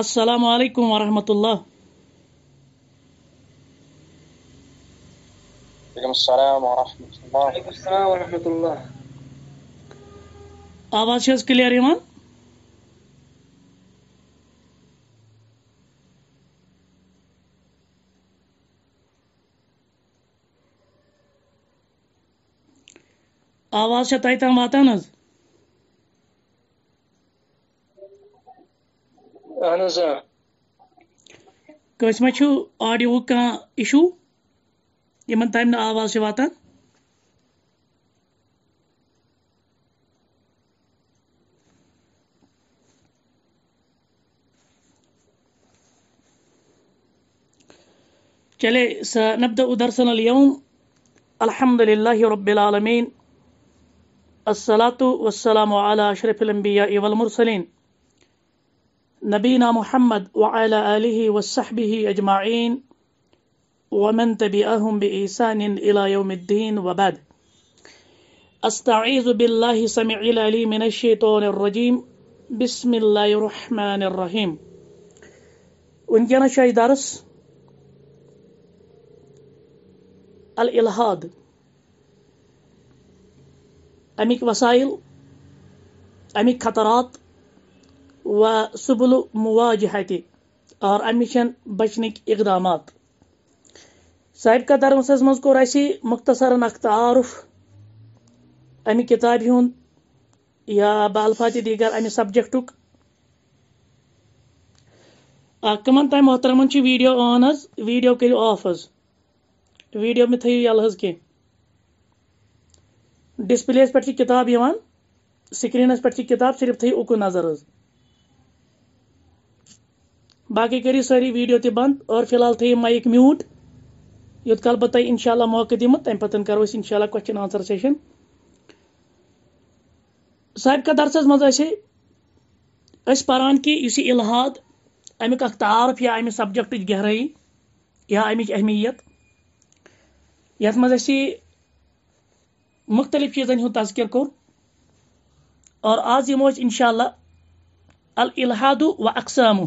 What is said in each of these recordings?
السلام عليكم ورحمة الله عليكم السلام ورحمة الله عليكم السلام ورحمة الله آواز شاز كلير يمان آواز شتائی تام واتان از اہن حظ آ کٲنٛسہِ ما چھُ آڈیوُک کانٛہہ اِشوٗ یِمَن تام نہٕ آواز چھِ واتان چلے سنبدأ درسنا اليوم الحمد لله رب العالمين الصلاة والسلام على أشرف الأنبياء والمرسلين نبينا محمد وعلى آله وصحبه أجمعين ومن تبعهم بإحسان إلى يوم الدين وبعد أستعيذ بالله سميع العليم من الشيطان الرجيم بسم الله الرحمن الرحيم وإن شاي درس الإلهاد أميك وسائل أميك خطرات و سبل واجہ اور امیشن بچنک اقدامات سابقہ دروسس مو اس مختصرا اخ عارف امہ کتاب ہند یا بالفات دیگر امہ سبجیکٹ کمن کم محترمن ویڈیو آن حض ویڈیو کرو آف حا ویڈو میل حض کی ڈسپلے پت سکرس سکرینس پہ کتاب صرف تھو اکن نظر حض باقی کری ساری ویڈیو تہ بند اور فی الحال تیو مائک میوٹ یوت کال بہت اشاء اللہ موقع دم پتن کرو اللہ کو آنسر سیشن سابقہ درسس مزے پاران کہ اسحاد امی اختعارف یا ام سبجیکٹ گہرائی یا امی اہمیت یت مزہ مختلف چیزن تذکر کور اور آج یہ اشاء اللہ الحاد و اقسامو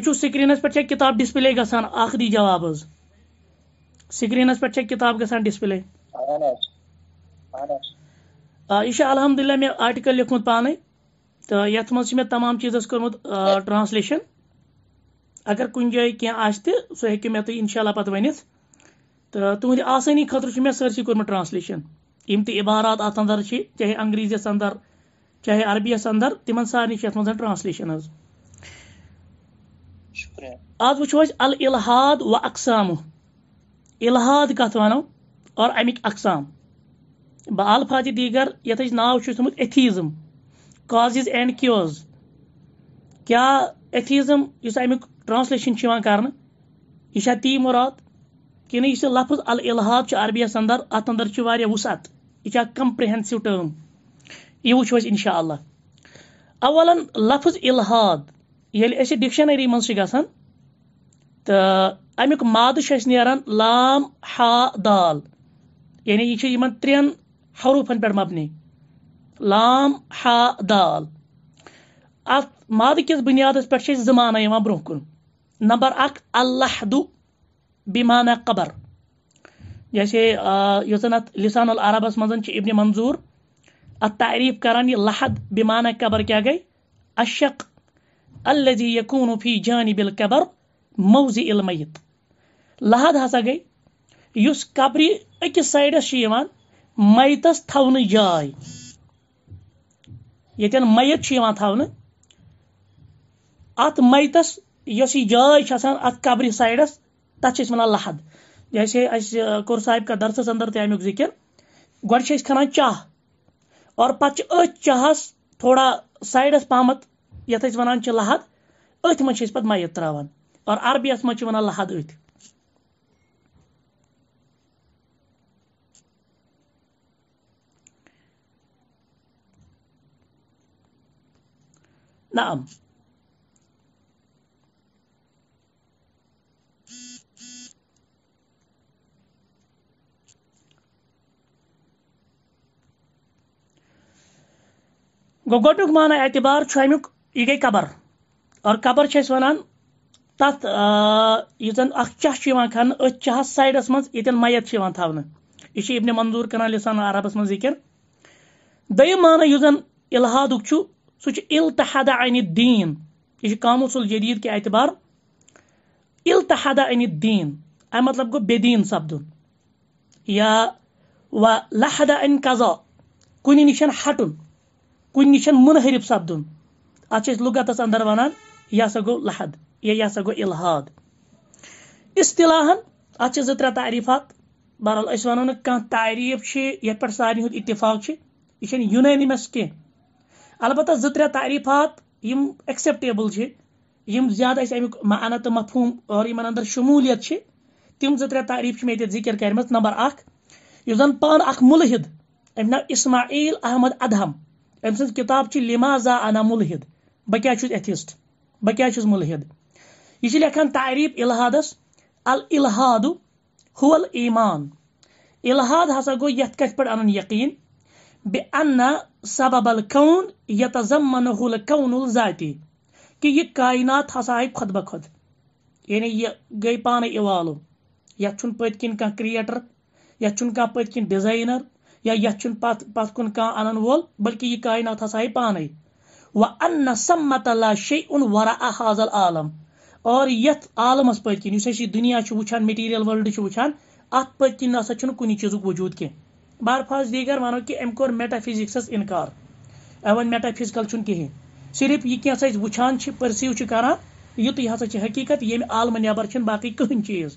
تکرس پہ کتاب ڈسپلے گا آخری جواب حاض سکرینس پھٹ کتاب گھان ڈسپلے یہ احمد اللہ میرے آٹکل لومت پانے تو مے تمام چیز کورمت ٹرانسلیشن اگر کن جائیں کی سہ ہوں میرے تنشاء اللہ پتہ ورنت تو تہدی خاطر میں میں سرسی کورمت ٹرانسلیشن کے عبارات ات ادر چاہے انگریزیس ادر چاہے عربیس ادر تمن ساری چھت مز ٹرانسلیشن لشن آج وچوس الحاد و اقسام الحاد کت اور امیک اقسام بہ الفات دیگر یتھ نو تھوت ایتھیزم کازز اینڈ کیوز کیا ایتھیزم اس امی ٹرانسلیشن چھا تی مراد کہ نہیں اس لفظ الحاد عربیس اندر اتھ ادر وسعت یہ اک کمپرہینسو ٹرم یہ وچوس اِنشاء اللہ او لفظ الحاد ییٚلہِ أسۍ یہِ ڈِکشنٔری منٛز چھِ گژھان تہٕ اَمیُک مادٕ چھُ اَسہِ نیران لام ہا دال یعنی یہِ یِمن ترٛٮ۪ن حروٗفن پٮ۪ٹھ مبنی لام ہا دال اَتھ مادٕ کِس بُنیادس پٮ۪ٹھ چھِ أسۍ زٕ پہ یِوان بروہ کُن نمبر اکھ اللہ دُ بِمانا قبر جیسے یُس زن ات لِسان العربس مزہ ابن منظور ات تعریف کران یہ لہد بی مانہ قبر کی گٔے اشق الذي يكون في جانب الکبر موزع الميت لحد ہسا گئی یس قبر اکس سائڈس میتس تھونی ات میتس یس یہ جائے ات قبر سائڈس ونان لحد جیسے صاحب کا درسس اندر تمیک ذکر گھر کھنان چاہ اور پتہ ات چاہس تھوڑا سائڈس پہمت یتھ أسۍ وَنان چھِ لحد أتھۍ منٛز چھِ أسۍ پَتہٕ مَیت ترٛاوان اور عربیَس منٛز چھِ وَنان لحد أتھۍ نعم گوٚو گۄڈنیُک مانا اعتبار چھُ اَمیُک یہ گئی قبر اور قبر سے اث و تت اہ کم ات چاہس سائڈس مجھے میت سے تونے یہ ابن منظور کان لسان العربس مین دعو الحاد س سہتہ این دین یہ قانوص الجید کے اعتبار التہ انی دین اَمہِ مطلب بے گین سپد یا و لدہ این قضا کُنہِ نِش ہٹن کُنہِ نِش منہرف سپدن اتر اچھا اِس لغتس ادر وان یہ سا گو لہد یہ سا گو الحاد اصطلاحان زٕ ترٛےٚ تعریٖفات بہرحال أسۍ وَنو نہٕ کانٛہہ تعریٖف چھِ یَتھ پٮ۪ٹھ انو ہُنٛد یتھ چھِ یہِ چھَنہٕ یونانمس کینٛہہ البتہ زٕ ترٛےٚ تعریٖفات یِم چھِ یِم زیادٕ اَسہِ اَمیُک امیک تہٕ مفہوٗم اور اندر ترٛےٚ تعریٖف چھِ مےٚ ییٚتہِ ذِکِر کرم نمبر یُس زَن پانہٕ اخ مد أمۍ ناو اِسماعیٖل احمد أمۍ سٕنٛز کِتاب چھِ لِمازا انا ملد بہس ایتھسٹ بہس ملحد یہ لکھان تعریف الحادس الحاد حل ایمان الحاد ہسا گو یت کت پہ ان یقین بے ان سبب اقون یہ منہول قون الزاتی کہ یہ کائنات ہسا آئی خود بخود یعنی یہ گئی پانے اوالو کن کانٛہہ کریٹر کن پتائینر یا پت کن انن وول بلکہ یہ کائنات ہسا آئی پانے و ان ان ورا حاضل عالم اور یتھ عالمس کن اس دنیا وچان مٹیریل ولڈ وتھ پتہ چھ کن چیزک وجود کی بہرفاظ دیگر ون کہ میٹافیزیکس اِنکار انکار و میٹا فزیکل چھ کہ صرف یہ کیسا چھِ حقیٖقت ییٚمہِ حقیقت نٮ۪بر عالم نبر چھ باقی یہِ چیز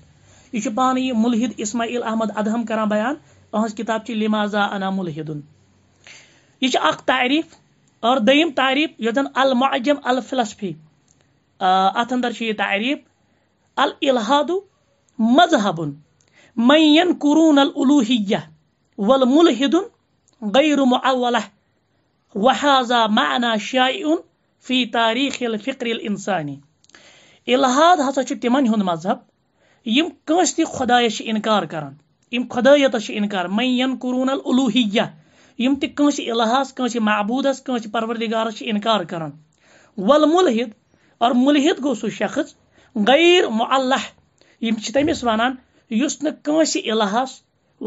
یہ پانی ملحد اسماعیل احمد ادہم کران بیان اہن کِتاب چھِ لِمازا انا ملحدن یہ اخ تعریٖف اور دیم تعریف یودن المعجم الفلسفی آه، اتندر چھ تعریف الالحاد مذهب من ينكرون الالوهيه والملحد غير معوله وهذا معنى شائع في تاريخ الفكر الانساني الالحاد ہسا چھ تمن ہند مذهب یم کنس خدایش انکار کرن یم خدایت انکار من ينكرون الالوهيه یم تنس الحاس كنس محبودس كنس پروردارس انكار انکار ول ملد اور ملحد گو سو شخص غیر یم تمس وس نل الہس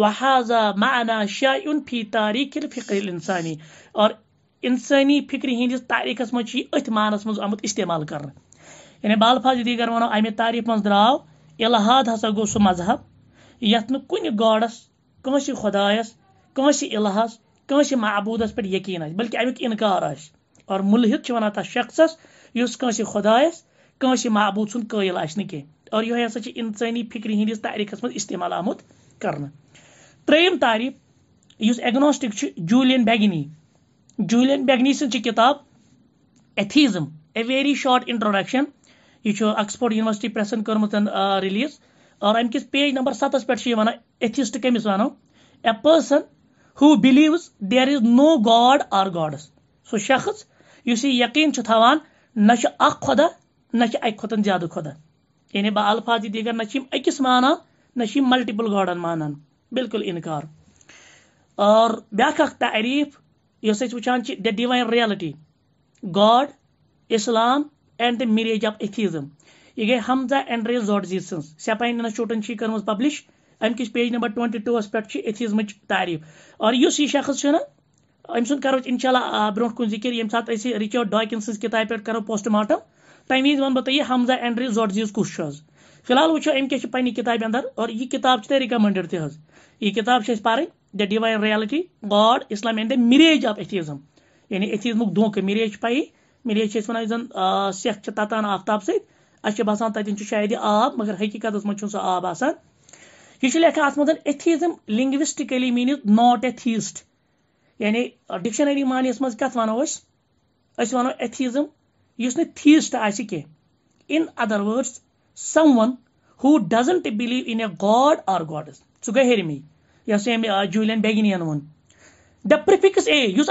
وحاذا معنا شائن فی تاریخ الفکر الانسانی اور انسانی فکر ہندس تاریخس مجھ ات معنس مز آمت استعمال کرنے یعنی بالفاظ دیگر ونو امہ تاریخ من درو الہاد ہسا گو سہ مذہب یت ناڈس خدایس خدائس الہس کانسی معبودس پر یقین آج بلکہ امیک انکار آج اور ملہت چوانا تا شخص آج یو اس کانسی خدا آج کانسی معبود سن قائل آج اور یو ہے ایسا چی انسانی فکری ہی نیز تاریخ اسمت استعمال آمود کرنا ترین تاریخ یو اس agnostic Julian Baggini Julian Baggini سن چی کتاب atheism a very short introduction یو چو اکسپورٹ یونیورسٹی پریسن کرمتن ریلیز اور ان کی پیج نمبر ساتھ اس پیٹشی ہے وانا ایتھیسٹ کے مسوانوں a person who believes there is no god or gods سو شخص اس یقین تا خدا نہ اکہ زیادہ خدا یعنی بہ الفاظ دیگر اکس مانا نہ ملٹیپل گاڈن مانا بالکل انکار اور بیااق تعریف اس وچان the divine reality God Islam and the mirage of atheism یہ گئی حمزہ اینڈریز زوڈزی سن سپائن انسٹوٹن کرم پبلش کس پیج نمبر ٹوینٹی ٹوس پہ ایتھیزم تعریف اور اس شخص ام کرو ان شاء اللہ برو کن ذکر یم سات رچرڈ ڈاکن کتاب پہ کرو پوسٹ مارٹم تمہیں حمزہ اینڈری زوڈزیز کس فی الحال وچو ام کیا پنہ کتاب اندر اور یہ کتاب تہ تھی کتاب the divine reality God Islam and the mirage of atheism یعنی ایتھیزمک دھوکہ میریز پی ون زن سیکھ تتان آفتاب سب اچھے باسان ت شاید آب مگر حقیقت مجھ آسان یہ لکھا ات atheism linguistically means not a theist یعنی ڈکشنری معنیس می وو وتم اس theist in other words someone who doesn't believe in a god or gods سہ گئی ہیرمی یس ایم جولین ون دا پرفکس اے اس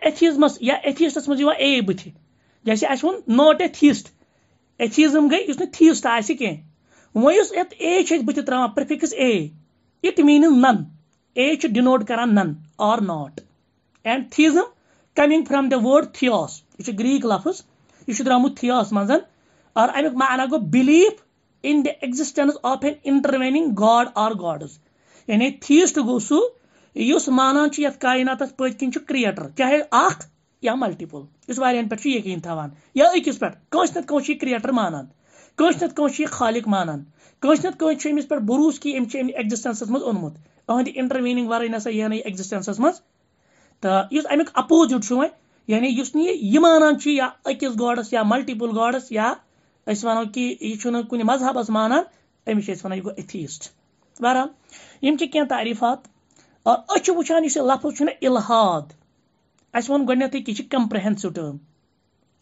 ایتھیزمس یا ایتھیسٹس مجھ اے بت جیسے one not a theist atheism گئی اس نیسٹ آن وہ اس یت اے چھ بت ترا پریفکس اے اٹ مینز نن اے چھ ڈینوٹ کران non or not and theism coming from the word theos یہ چھ گریک لفظ یہ چھ درامت تھیوس مز اور امیک معنی گو belief in the existence of an intervening god or gods یعنی تھیسٹ گو سہ اس مان چھ یت کائنات پتھ کن چھ کریٹر چاہے اخ یا ملٹیپل اس وارین پہ یقین تھوان یا اکس پہ کانس نت کانس یہ کریٹر مانان چھِ نت خالق مانا سم أمۍ برس کی امریک ام ایگزسٹینس من اونت اہد انٹرمینگ ورائی نسا یہ منٛز تہٕ یُس اَمیُک اَپوزِٹ چھُ یہ یعنی یُس نہٕ یہِ مانان چھُ یا یہ کن مذہبس مانا امس وتھٹ بحرح یہ کی تعریفات اور لفظ الحاد اون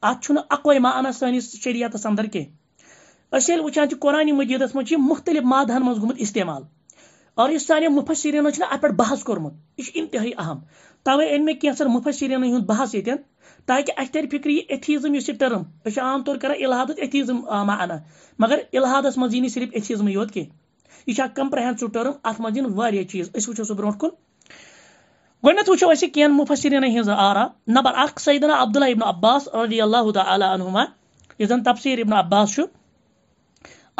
اَتھ چھُنہٕ ٹرم اتھوئی سٲنِس شریعتَس اندر کینٛہہ ایل و قریان مجید مجھے مختلف مادہ مز گومت استعمال اور اس سارے سان مفصریوں ات کورمت یہ انتہائی اہم ان میں کینسر مفسرین ہند بحث یتن تاکہ یہ ایتھیزم کہ ٹرم اس عام طور کر الحادت ایتھیزم معنی مگر مگر الحادت منہ صرف ایتھیزم یوت کی یہ کمپرہن کمپریہنسو ٹرم ات منت چیز ایس و سہ کن گڑھ وچو ایسی کین مفصرین ہزن آرا نمبر اخینہ سیدنا عبداللہ ابن عباس رضی اللہ تعالی عنہما یہ یہ یہ ابن عباس ٹ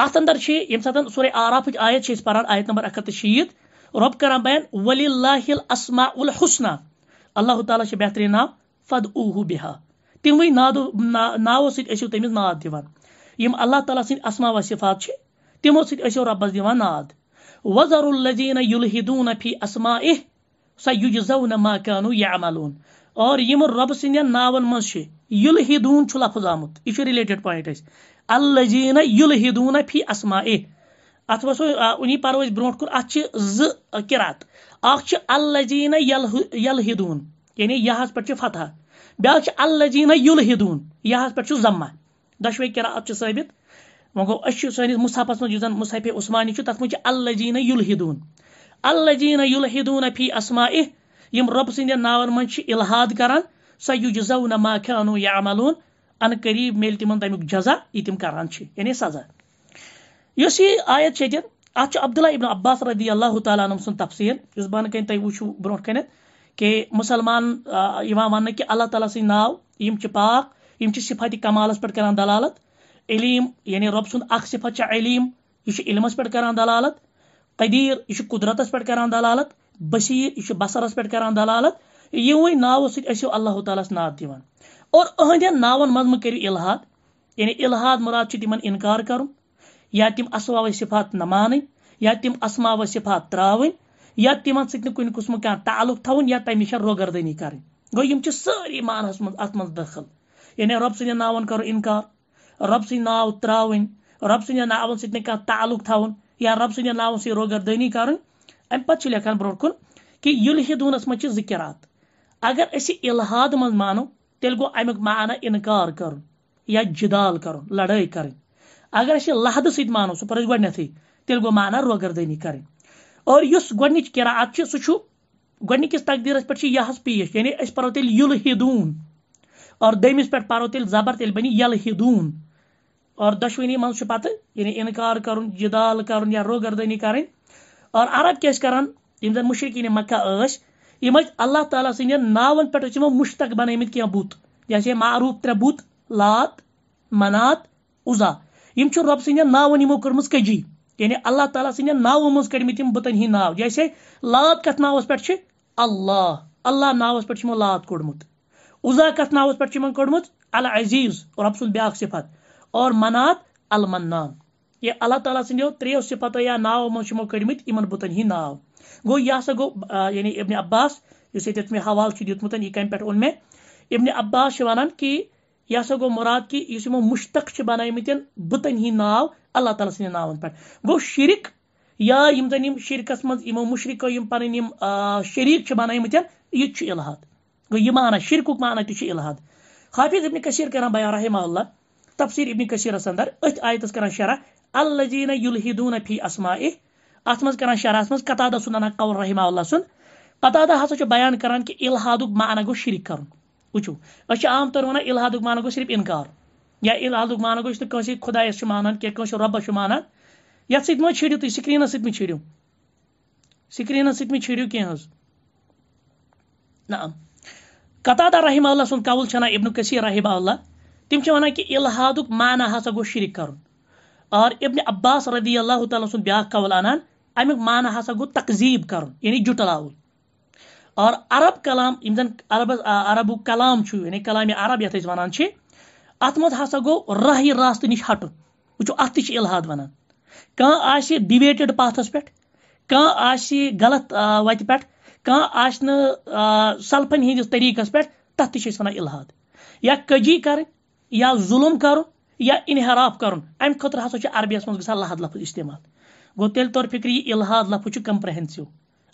اف اندر یم سورے عراف عیت پاران آیت نمبر اکھ اکت رب کران بیان ولی اللہ اصما الحسن اللہ تعالیٰ تعالی بہترین ناو فد اوہ بہا تم نادو ناو سو تمس ناد دم اللہ تعالیٰ تعالی سما وصفات تمو سبس دان نع و اللزینہ ی الحدونہ فی اسما سا ما نو املون اور ہم رب سند ناون ملحد لفظ آمت یہ ریلیٹڈ پوائنٹ اس الذینہ ی الحدی اسمہ اہ اتھ وسو وی پھر برو کن اتھرات اخینہدون یعنی یہس یہ فتح یہس بیاا الذینہ یلہدون یہ ذمہ دشوت ثوبت و سنس مصحف مزن مصحف عثمانی تف لذینہ یلحدون الہینہ یلحدونہ فی اسما اسہ رب سندین ناؤن منچ الحاد کر سو یہ زو نما خنو امل ان قریب مل تم تمیک جزا یہ تم یعنی سزا اس کزا اسی عیت عبداللہ ابن عباس ردی اللہ تعالیٰ عنہ سن تفسیر اس کن تھی وچو برو کن کہ مسلمان ون کہ اللہ تعالیٰ سن ناو یم پاک صفات کمالس پہ کران دلالت علیم یعنی رب سند علیم یہ علمس پہ کران دلالت قدیر یہ قدرت کران دلالت بصیر یہ بصرس کران دلالت یہ ناو سو اللہ تعالیٰ نا د اور اہند ناون من کریو الحاد یعنی الحاد مراد تم انکار کر تم اسوا و صفات نمانے یا تم اسما و صفات ترایے یا تمہ سہ کن قسم کا تعلق تا ہویا تم روغردنی کریں گے سر معس مز من دخل یعنی رب سین ناون کرو انکار رب سد ناو ترا رب ناون نا کا تعلق تھویا یا رب سد نا سر روغردنی کریں امت لکھا کن کہ یہونس من سے ذکرات اگر اسی یہ الحاد من مانو تیل گو امیک معنی انکار کر یا جدال کر لڑائی کر اگر اسے لحد سید مانو سو پرش گوڑنے تھی تیل گو معنی رو گردینی کر اور یس گوڑنی چی کرا آت سو چھ گوڑنی کس تقدیر اس پر چی یہاس پیش یعنی اس پرو تیل یل ہیدون اور دیم اس پر پرو تیل زبر تیل بنی یل ہیدون اور دشونی من چھو پاتے یعنی انکار کرن جدال کرن یا رو گردینی کرن اور عرب کیس کرن زن مشرقین مکہ ا یہ مجھ اللہ تعالیٰ سنگھے ناون پیٹر چھو مشتق بنائیمت کیا بوت جیسے معروف ترے بوت لات منات اوزا یہ چھو رب سنگھے ناون یمو کرمز کجی یعنی اللہ تعالیٰ سنگھے ناون مز کرمیتی بطن ہی ناو جیسے لات کت ناو اس پیٹر اللہ اللہ ناو اس پیٹر چھو لات کرمت اوزا کت ناو اس پیٹر چھو من کرمت العزیز رب سن بیاق صفت اور منات المنان یہ اللہ تعالیٰ سنگھے تریہ صفت یا ناو مز چھو کرمیت امن بطن ہی ناو گو یہ ہسا گو یعنی ابن عباس اس مےٚ حوالہٕ چھُ دیُتمُت یہ کم پٮ۪ٹھ اون مےٚ ابن عباس سے یہِ کہ یہ مُراد گو مراد کہ اس چھِ بَنٲومٕتۍ بتن ہند نا اللہ تعالی ناوَن پہ گو شرک یا ہم زن شرکس مجو مشرق یہ پن شریک بن یہ الحد گو یہ مانا شرک مانا اِلحاد حافظ ابن کثیر کرنا بیا رحمہ اللہ تفسیر ابن کثیرس اندر ات آیتس شرح الزینہ ی الحدون فی اسما اتھ مز کران شرح مز قطع سند انا قول رحمہ اللہ سن قطع ہسا چھ بیان کران کہ الہاد معنی گو شرک کرن وچو اس اچھا عام طور ونان الہاد معنی گو صرف انکار یا الہاد معنی گو چھ کنسی خدایس چھ مانان کہ کنسی ربس چھ مانان یت سیت مہ چھڑیو تھی سکرینس سیت مہ چھڑیو سکرینس سیت مہ چھڑیو کینٛہہ حظ نعم قطع رحمہ اللہ سن قول چھنا ابن کثیر رحمہ اللہ تم چھ ونان کہ الہاد معنی ہسا گو شرک کرن اور ابن عباس رضی اللہ تعالیٰ سن بیاا قول ان امیک مان ہسا گو تقزیب کر یعنی جٹلاؤن اور عرب کلام یم جن عرب یعنی عرب کلام کلام یعنی کلام عرب ات ونانت ہسا گو راہ راست نش ہٹن وت تشاد ون کم آویٹڈ پاتس پہ کہ غلط وتہ پٹ کہ آ سلفن ہندس طریق پہ تر الحاد یا کجی کر یا ظلم كر یا انحراف کرن امہ خطر ہسا عربیس منگا لحد لفظ استعمال گو تیل طور فکر یہ الحاد لف کمپرہنسو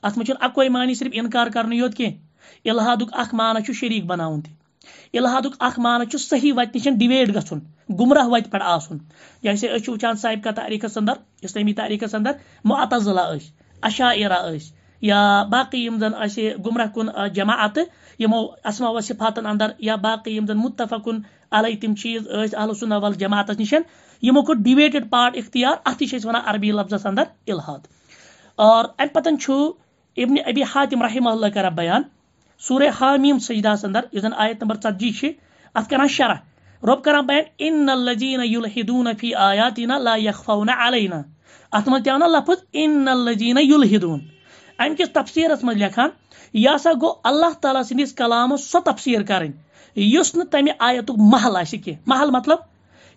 اتم اکوئی معنی صرف انکار کرنے یوت کی الحاد اخ معنی شریک بناؤن تی الحاد اخ معنی صحیح وتہ نش ڈویٹ گھن گمراہ وت پہ آیسے اچھے وچان سابقہ تاریخ اندر اسلامی تحریک اندر محت ضلعہ یس اشاعرا ثقیم گمراہ کن جماعت یمو و صفاتن اندر یا باقی زن متفقن علی تم چیز جماعتس عل الجماعت نشن کویٹڈ پارٹ اختیار ونان عربی لفظ اندر الحاد اور ام پتن ابن ابی حاتم رحمہ اللہ کر بیان سورہ حامیم سجدہ ادر زن آیت نمبر ثتی ات کران شرح رب کران بیان ان یلحدون فی آیاتنا لا یخفون علینا ات من تو نا لفظ ان الذین یلحدون کس تفسیرس من لکھان یہ سا گو اللہ تعالیٰ سندس کلام سو تفسیر کریں کنس تمہ آیت محل آہ کی محل مطلب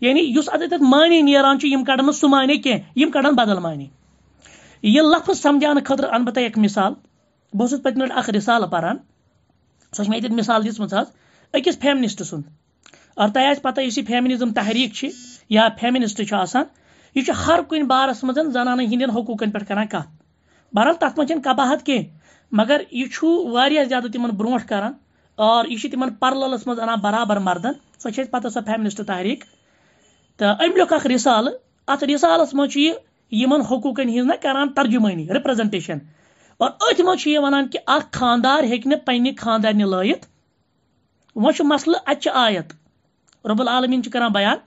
یعنی اس ادھر معنہ نیران کڑن سہ معنی کی کڑان بدل معنی یہ لفظ سمجھان خاطر ان بہت ایک مثال بہت پتم لٹ اک رسال پڑان مثال دس اکس فیمنسٹ سن اور تہ پتہ اس فیمنزم تحریک یا فیمنسٹ آسان یہ ہر کن بارس مز زنانہ ہند حقوقن کت بہرحال مران ترتھ قباہات کی مگر یہ زیادہ تم بروٹ کر اور یہ مز مزا برابر مردن سو فیملسٹ تحریک تو ام لوگ اخ ات رسالس مجھن حقوقن ہز نا کر ترجمانی رپرزینٹیشن اور ات یہ ونان کہ اخار ہوں پہ خاندار ن لائت ات آیت رب العالم کر بیان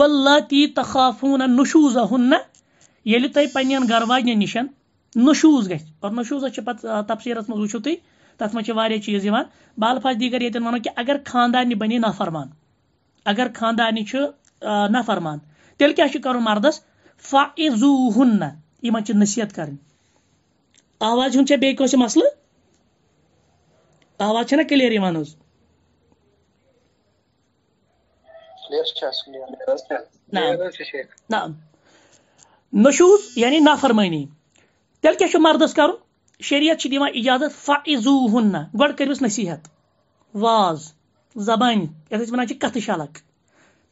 ولاخافونہ نشو زہ ہنہ یل تھی پن گھرواج نشن نشوز گھر منٛز نشوزاج تُہۍ تفصیر منٛز چھِ واریاہ چیٖز یِوان بالفاظ دیٖگر ییٚتٮ۪ن ون کہِ اگر خاندان بنی نفرمان اگر خاندار نفرمان تیل کی کردس فوہ نہ یہ نصیحت کریں آواز چھےٚ ہندی مسل آواز چہ کلی نشوٗز یعنی نافرمٲنی تیٚلہِ کیٛاہ چھُ مردس کرُن شریعت چھِ دِوان اِجازت دونوں اجازت فہ ازو نہ گروس نصیحت واض زبان یعنی وان کت شلک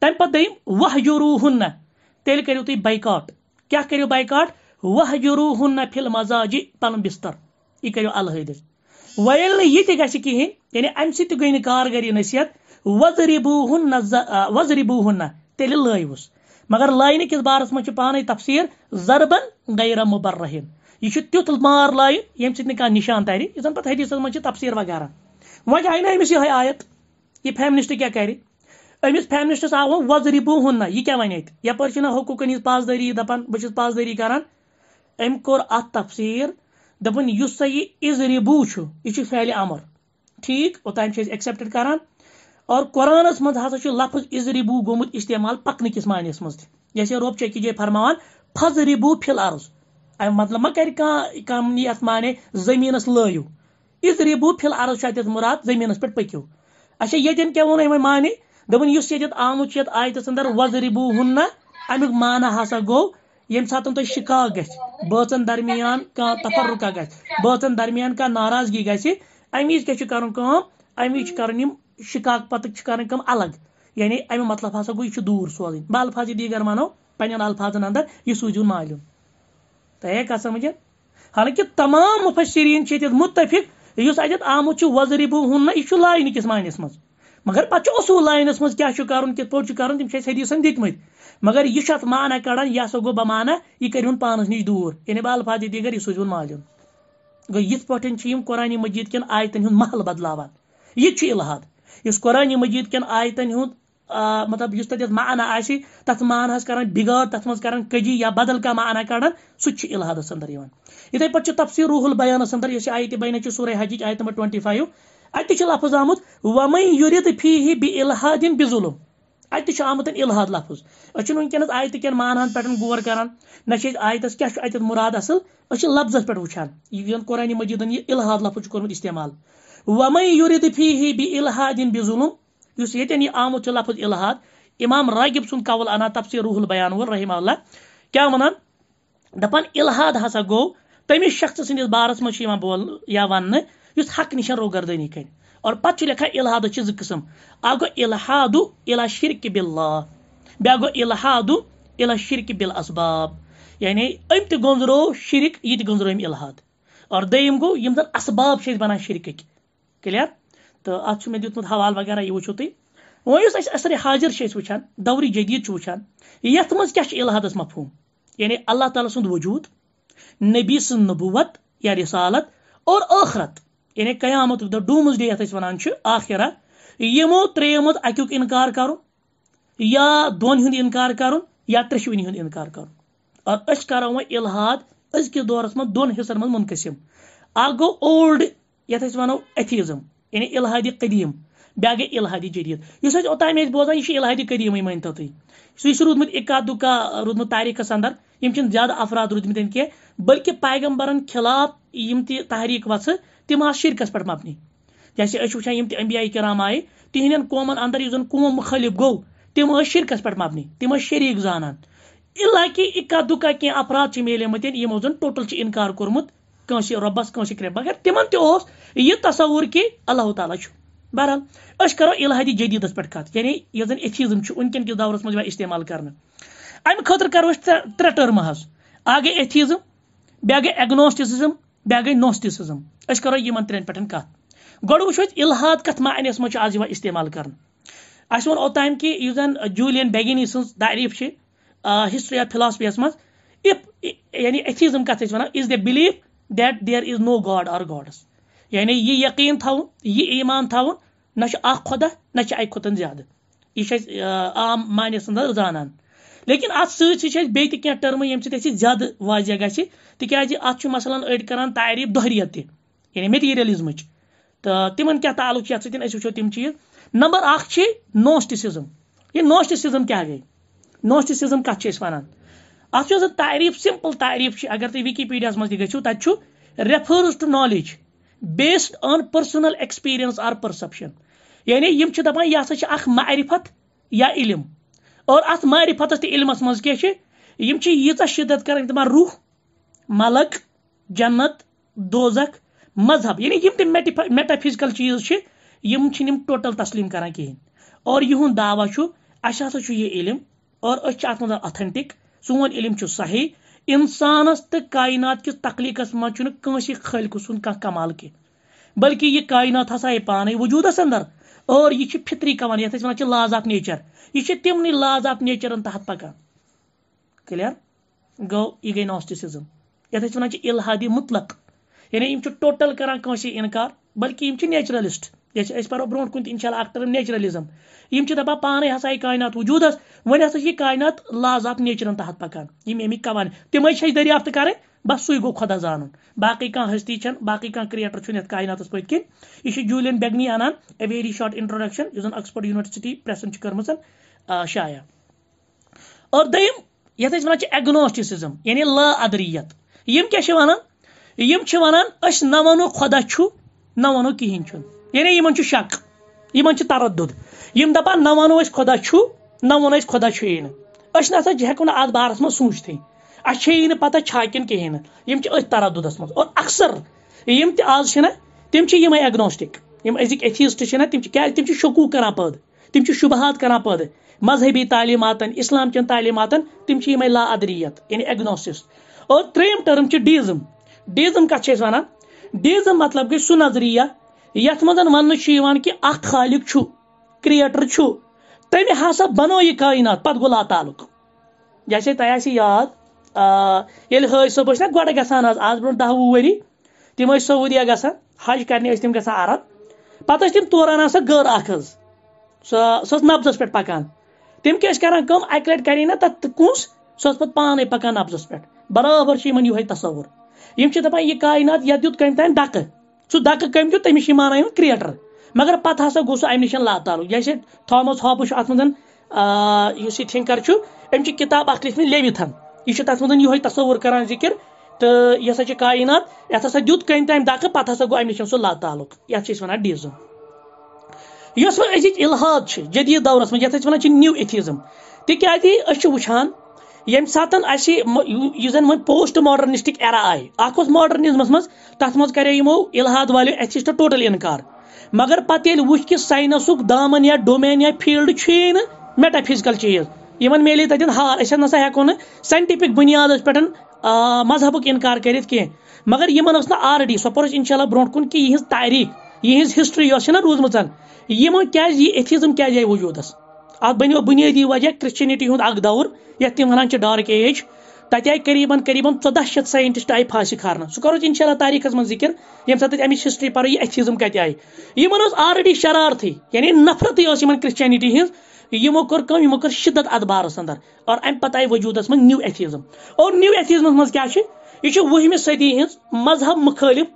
تمہ دہ جروہ نہ تیل کرو تی بائیاٹ کیا کرو بائیکاٹ وروہنہ پل مزاجی پن بستر یہ کرو الحد ویل نہین یعنی ام سہ کارگری نصیحت وزری بوہن نہ زہ وزری بوہنہ تیل لاس مگر لینہ کس بارس چھِ پانے تفسیر ذربن گیر مبرحیم یہ تیت مار لائہ یم سک نشان تر یہ زن پہ حدیث من تفصیل وغیرہ وی آئی نا امس یہ آیت یہ فیملسٹ کیا کر امس فیملسٹس آو وزرب ہن یہ کیا ون یپر حقوقن پاسداری دپان بس پاسداری کر ام کور ات تفصیل دپان اس سہ یہ ازربو یہ فعل امر ٹھیک اوتام ایکسپٹ کر اور قرآنس من ہسا لفظ ازربو گومت استعمال پکن کس معنی مز تہ یہ روپ چکی جائے فرماوان فضربو فل عرض اب مطلب مہر کمنی اس اچھا، مانے زمین لاو اص ربو پھر عرض اتس مراد زمین پہ پکو اچھا یھن کیا مانے دس یت آمت آیتس اندر وز ربو نا امی معنی ہا گیم سات درمیان کانٛہہ کفر گژھِ گھ درمیان کانٛہہ ناراضگی گژھِ اَمہِ وِزِ کیٛاہ چھُ گھم کٲم اَمہِ وِزِ كا ام یِم شِکاک شكا چھِ كر کٲم الگ یعنی اَمیُک مطلب ہسا گوٚو یہِ چھُ دوٗر سوزٕنۍ بہٕ الفاظ دیٖگر وَنو منو الفاظن اندر یہِ سوٗزِو مالیون تیے کا سمجھ حالانکہ تمام مفسرین متفق اس ات آمت وزربو ہن یہ لائن کس مز مگر پتہ اصول لائنس مز کیا کرن کت کرانے حدیث دت مت مگر یہ مانہ کڑان یہ سا گو بمانہ یہ پانس نش دور یعنی بہ الفاظ دیگر یہ سوزہ مال گو یت پا قرآن مجید آیتن محل بدلوان یہ قرآن مجید ہند مطلب یُس تَتٮ۪تھ معنا آسہِ تَتھ معنہَس کَران بِگاڑ تَتھ منٛز کَران کٔجی یا بدل کانٛہہ معنا کَڑان سُہ تہِ چھُ اِلحادَس اَنٛدر یِوان یِتھَے پٲٹھۍ چھُ تفصیٖل روح البیانَس اَنٛدر یۄس یہِ آیتہِ بینہ چھِ سورہ حجِچ آیت نمبر ٹُوَنٹی فایِو اَتہِ تہِ چھُ لفظ آمُت وَمَے یُرِد فی ہی بے بِ بے بِظُلُم اَتہِ تہِ چھُ آمُت اِلحاد لفظ أسۍ چھِنہٕ وٕنکٮ۪نَس آیتہِ کٮ۪ن معنہَن پٮ۪ٹھ غور کَران نہ چھِ أسۍ آیتَس کیاہ چھُ اَتٮ۪تھ مُراد اَصٕل أسۍ چھِ لفظَس پٮ۪ٹھ وٕچھان یِم قرآنِ مجیٖدَن یہِ اِلحاد لفظ چھُ کوٚرمُت استعمال وَمے یُرِد فی ہی بے بِ بے بِظُلُم یعن یہ آمت لفظ الحاد امام راغب سند قول انا تفسیر روح البیان ول رحمہ اللہ کیا ونان دپان الحاد ہسا گو تمس شخص سندس بارس میو بول یا ون اس حق نشن روگردنی کن اور پتہ لکھا الحاد قسم اکھ گو الحاد الا شرک باللہ بیا گو الحاد ال شرک بالاسباب یعنی ام ت گزرو شرک یہ تزرو الحاد اور زن اسباب بنان بنانے شرک تو اتھ میں دیتمت حوال وغیرہ یہ وچھو تھی وہ اس اثر حاضر شیس وچھان دوری جدید چھو چھان یہ اتھ مز کیا چھ الہ حدث مفہوم یعنی اللہ تعالیٰ سند وجود نبی سن نبوت یا رسالت اور آخرت یعنی قیامت در دومز دیت اس ونان چھو آخرہ یہ مو تریمت اکیوک انکار کرو یا دون ہن انکار کرو یا ترشوین ہن انکار کرو اور اس کرو میں الہ حد اس کے دور اس میں دون حصر میں منقسم آگو اولڈ یہ تھا اس وانو ایتھیزم یعنی الحادی قدیم بیا گے الحادی جدید اس اوتام بوزان یہ الحادی قدیم من تو تھی سو یہ رودمت اکا دکا رودمت تاریخس اندر یہ زیادہ افراد رودمت کی بلکہ پیغمبرن خلاف یہ تی تحریک وس تم آ شرکس پہ مبنی جیسے اس وچان یہ امبیا کرام آئے تہند قوم اندر اس قوم مخلف گو تم اس شرکس پہ مبنی تم اس شریک زانان الا کہ اکا دکا کی افراد ملے مت یہ ٹوٹل انکار کورمت کانس ربس کانس کریم مگر تمہن تس یہ تصور کہ اللہ تعالیٰ چھ بہرحال اس کرو الحاد جدیدس پہ کت یعنی یہ زن اتھیزم ونکن کس دورس مجھے استعمال کرنا امہ خاطر کرو ترے ٹرم حض آ گئی اتھیزم بیا گئی ایگنوسٹزم بیا گئی نوسٹزم اس کرو یہ ترین پہ کت گڑ وچ الحاد کت معنیس مجھ آج استعمال کرنا اس ون اوتام کہ اس زن جولین بیگینی سن تعریف ہسٹری آف فلاسفیس مز اف یعنی اتھیزم کتھ ونان is the belief that there is no god or gods یعنی یہ یقین تا یہ ایمان تھو نہ اخ خدا نکت زیادہ یہ عام معنی ماینس زانا لیکن ات سی کی یم سی زیادہ واضح گھس تاز ات مثلا اڈ کر تعریف دہریت تہ یعنی میٹیریلزم تو کیا تعلق یت ات سنسو تم چیز نمبر اچھے نوسٹ سیزم یہ نوسٹ سیزن کی نوسٹ سیزن کتر ویان اس جو تعریف سمپل تعریف چھ اگر تی ویکی پیڈیا اس مزدی گچھو تچھو refers to knowledge based on personal experience or perception یعنی یم چھ دپن یہ اس چھ اخ معرفت یا علم اور اس معرفت تے علم اس مز کی چھ یم چھ یت شدت کرن تما روح ملک جنت دوزخ مذہب یعنی یم تے میٹا فزیکل چیز چھ یم چھ نم ٹوٹل تسلیم کرن کی اور یہن دعوا اَسہِ اشا چھُ یہِ علم اور أسۍ چھِ اَتھ منٛز اتھینٹک سون علم چھ صحیح انسانس تو کائنات کس من منچ خلق کی بلکہ یہ کائنات ہسا آئی پانے وجودس اندر اور یہ فطری یا یعنی لاز آف نیچر یہ تمن لاز آف نیچرن تحت پکان کلیئر گو یہ گئی ناسٹسزم ونان الحادی مطلق یعنی ٹوٹل انکار بلکہ نیچرلسٹ یس ارو برو انشاء اللہ دَپان پانَے دا پانے کاینات وجوٗدَس کائنات وجود چھِ یہِ کاینات لاز آف نیچرن تحت پکانک تِمَے چھِ اَسہِ دریافت کَرٕنۍ بس سُے گو خدا زانُن باقی کان ہستی پٔتۍ باقی یہِ چھُ کا بیگنی اَنان انے ویری شاٹ یُس جو زن آکسفرڈ یونیورسٹی چھِ کٔرمٕژ شایا اور وَنان چھِ وانگناسٹسزم یعنی لا ادریت چھُ نہ خدا کِہیٖنۍ چھُنہٕ یعنی یہ من شک یہ من ترد دم دپا نا ونو خدا چھ نا ون خدا چھ نسا یہ ہوں ات بارس من سوچت اچھا یہ نا پتہ چھا کن کہین یہ ات ترد دس من اور اکثر یہ تز نا تم یہ ایگنوسٹک یہ ازک ایتھیسٹ نا تم تم شکو کر پد تم شبہات کر پد مذہبی تعلیمات اسلام چن تعلیمات تم یہ لا ادریت یعنی ایگنوسٹس اور تریم ٹرم ڈیزم ڈیزم کت ونان ڈیزم مطلب گئی سہ نظریہ یت من وہ اخہ خالق کریٹر چمہ ہسا بنو یہ کائنات پتہ گولہ تعلق جیسے تہوار یاد حاج گۄڈٕ نا حظ آز برو دہ وہ تِم تم سولی گا حج کرنے تم گژھان عرب پتہ تم توران سر اخ سبز پکان تم کی اکہ لٹینی نا پانے پکان نبزس پہ برابر چھِ دپان یہ کاینات دیُت کٔمۍ تین ڈکہ سہ دکہ کم مانان مانا کریٹر مگر پتہٕ ہسا گو سہ اشن لا تعلق جیسے تھامس ہاپس اتھ اکھ تنکر چمب یہِ چھُ یہ منٛز مزے تصوُر کران ذکر تو یہ سا چھِ دکہ پتہ ہسا گو اشن سہ لات تعلق یا واقع ڈیزم اسز الحاد جدید دورس نِو وا نیو أسۍ چھِ وٕچھان یم ساتن اسی یزن من پوسٹ ماڈرنسٹک ایرا ائی اخوس ماڈرنزمس منز تات منز کرے یمو الہاد والے اتھسٹ ٹوٹل انکار مگر پتیل وچھ کہ ساینسک دامن یا ڈومین یا فیلڈ چھین میٹا فزیکل چیز یمن میلے تتن ہار اسن نہ سا ہکون سائنٹیفک بنیاد اس پٹن مذہبک انکار کرت کی مگر یمن اسنا ار ڈی سپورٹ انشاء اللہ برونٹ کن کی یہ تاریخ یہ ہسٹری اسنا روزمتن یمو کیا جی اتھزم کیا جائے وجودس اخ بنیو بنیٲدی وجہ ہُنٛد اکھ دور یتھ تم چھِ ڈارک ایج تر آئی قریباً قریباً چودہ شیت ساینٹسٹ آئی سُہ کرو أسۍ اِنشاء اللہ تاریخی من ذکر یم سات اتنی ہسٹری پھر یہ یِمن کتم آلریڈی شرارتھٕے یعنی کٔر کٲم یِمو کٔر شِدت اتھ بارس اندر اور پتہٕ آیہِ وجوٗدس منٛز نیو ایتھیٖزم اور کیاہ چھُ یہِ چھُ وُہمہِ صدی ہِنٛز مذہب مُخٲلِف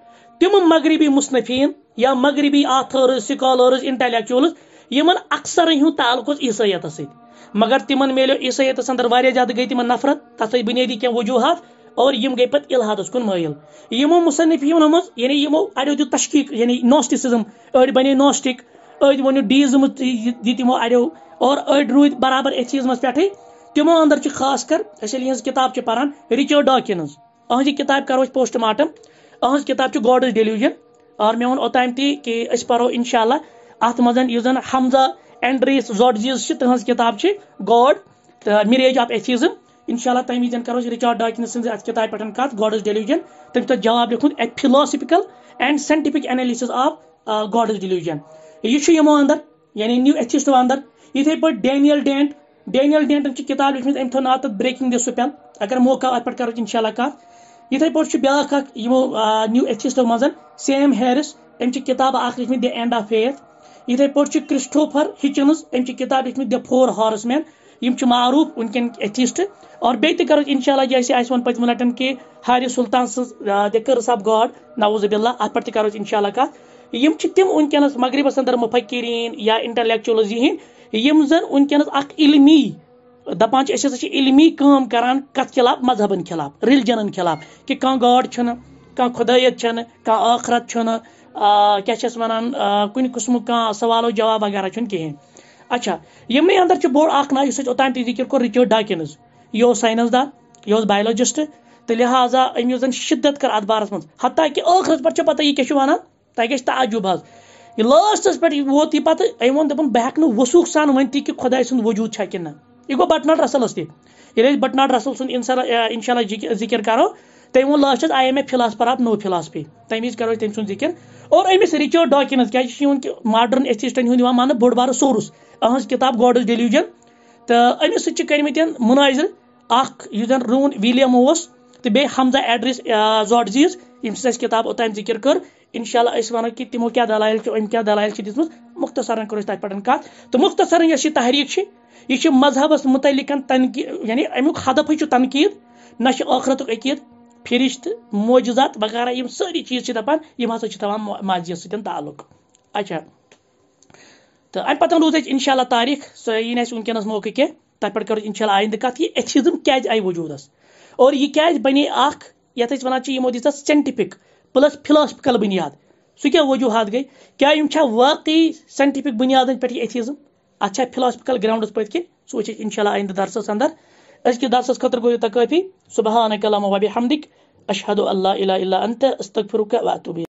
تم مغربی مُصنفیٖن یا مغربی آتھٲرٕز سکالٲرٕز انٹیلیچولس یمن اکثر ہوں تعلق عیسائیت ست مگر تمن ملو عیسائیت اندر واقع زیادہ گئی تم نفرت تس آئی بنیادی کی وجوہات اور یم گئی پہلے الحادس کن مائل مصنف یعنی یمو اڑو دیت تشکیق یعنی ناسٹسزم اڑ بنے ناسٹک اڑ ون ڈیزم اڑ رود برابر اتمس پہ تمو اندر خاص کر پان رچ ڈاکنز یہ کتاب کرو پوسٹ مارٹم اہم کتاب گاڈز ڈیلیوجن اور من اوت پارو انشاء اللہ ات من حمزہ اینڈریس زوڈزیز تہذ کتاب گاڈ تو میریج آف ان شاء اللہ کرو وجوہ رچاڈ ڈاکنس سات کتاب گاڈز ڈیلیوجن جواب لکھن a philosophical and scientific analysis of God's delusion یہ اندر یعنی نیو ایتھسٹو اندر انتہے پہ ڈینیل ڈینٹ ڈینیل ڈینٹن کی کتاب ام تھو نا تک بریکنگ دی سپیل اگر موقع ات پہ پہ بیاکھ بھایا نیو ایتھسٹو مزان سیم ہیرس لکھمت دی اینڈ آف فیتھ اتھے کرسٹوفر ہچنز چھِ کتاب لچم دَ فور ہارس مین معروف ورک ایتھِسٹ اور اِنشاء اللہ جیسے پتم لٹن ہارِ سلطان سٕنٛز دِ کٔرٕس آف گاڈ پٮ۪ٹھ تہِ اللہ أسۍ اِنشاء اللہ ورکس مغربس اندر مفکیرین یا یِہِنٛدۍ یِم زن ورنس اَکھ علمی چھِ علمی کٲم کَران کَتھ خلاف مذہبَن خلاف ریلجن خلاف کہِ کانٛہہ گاڈ چھَنہٕ کانٛہہ كہ چھُنہٕ کیاانم کوال و جواب وغیرہ کہین اچھا یہ اندر بوڑھ اخ نام اس ذکر کور روڈ ڈاکنز یہ سائنس دا یہ اس بایولوجسٹ تو لہٰذا شدت کرتہ کہ اخراج پتہ یہ حظ عجوب لاسٹس پہ ووت یہ پتہ بہٕ ہٮ۪کہٕ نہٕ وسوٗخ سان ورنہ کہ خدا سند وجودہ کن گونا رسلس تھی بٹناڈ رسل اِنشاء اللہ جی، ذکر کرو ووٚن لاسٹس I am a philosopher of no philosophy أسۍ تم سُنٛد ذکر اور امس رچ ڈاکومنٹس کیا ماڈرن ایتھسٹن مان بوڑ بار سورس اہم کتاب گاڈ ڈیلیوجن تو امس روٗن منظر اوس رون ولیم اس ایڈرِس حمزہ ایڈریس زوجز اَسہِ کِتاب کتاب ذِکِر ذکر کرشاء اللہ أسۍ دلائل ام دلائل تہٕ مُختصرن یۄس تو مختصرا چھِ تحریک چھِ مذہبس متعلق یعنی تنقید یعنی تنقیٖد نہ تنقید ٲخرتُک عقیٖد فرشت موجزات وغیرہ یہ ساری چیز یہ دا مسجد سن تعلق اچھا تو ام پتہ روز اِس انشاء اللہ تاریخ سو یہ نیس ونکس موقع کی تب پہ کرو انشاء اللہ آئندہ ایتھیزم کیاز آئی وجودس اور یہ اخ یت دس سینٹفک پلس فلاسفکل بنیاد سہ وجوہات گئی کیا واقعی سائنٹفک بنیادن پہ یہ ایتھیزم اتھا فلاسفکل گراؤنڈس پہ کن سہ اللہ آئندہ درسس اندر ازک داس خطر سبحانك اللهم وبحمدك أشهد أن لا إله إلا أنت أستغفرك وأتوب